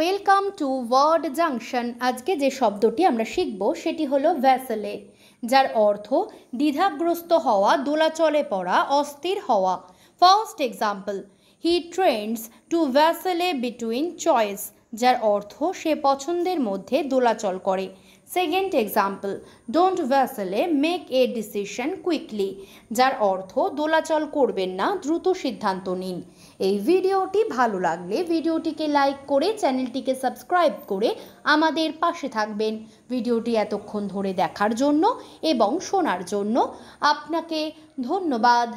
welcome to word junction আজকে যে শব্দটি আমরা শিখব সেটি হলো ভ্যাসেলে যার অর্থ দ্বিধাগ্রস্ত হওয়া দোলাচলে পড়া অস্থির হওয়া first example he trends to vacillate between choice যার অর্থ সে পছন্দের মধ্যে দোলাচল করে second example don't vacillate make a decision quickly যার অর্থ দোলাচল করবেন না দ্রুত সিদ্ধান্ত নিন এই ভিডিওটি ভালো লাগলে ভিডিওটিকে লাইক করে চ্যানেলটিকে সাবস্ক্রাইব করে আমাদের পাশে থাকবেন ভিডিওটি এতক্ষণ ধরে দেখার জন্য এবং শোনার জন্য আপনাকে ধন্যবাদ